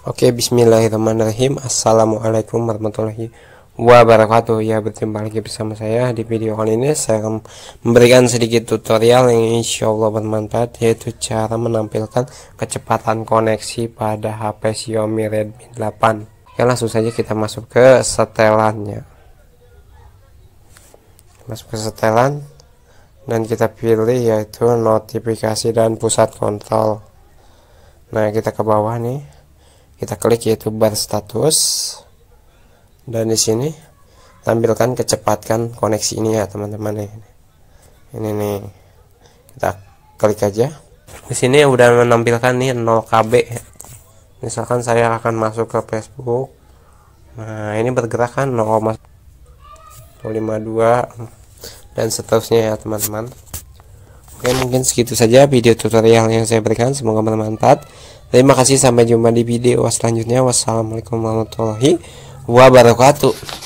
Oke, bismillahirrahmanirrahim. Assalamualaikum warahmatullahi wabarakatuh. Ya, berjumpa lagi bersama saya di video kali ini. Saya akan memberikan sedikit tutorial yang insya Allah bermanfaat, yaitu cara menampilkan kecepatan koneksi pada HP Xiaomi Redmi 8. Oke, langsung saja kita masuk ke setelannya. Masuk ke setelan dan kita pilih yaitu notifikasi dan pusat kontrol. Nah, kita ke bawah nih kita klik yaitu bar status dan di sini tampilkan kecepatan koneksi ini ya teman-teman nih ini nih kita klik aja di sini udah menampilkan nih 0 kb misalkan saya akan masuk ke Facebook nah ini bergerak kan 0,52 dan seterusnya ya teman-teman oke mungkin segitu saja video tutorial yang saya berikan semoga bermanfaat Terima kasih sampai jumpa di video selanjutnya. Wassalamualaikum warahmatullahi wabarakatuh.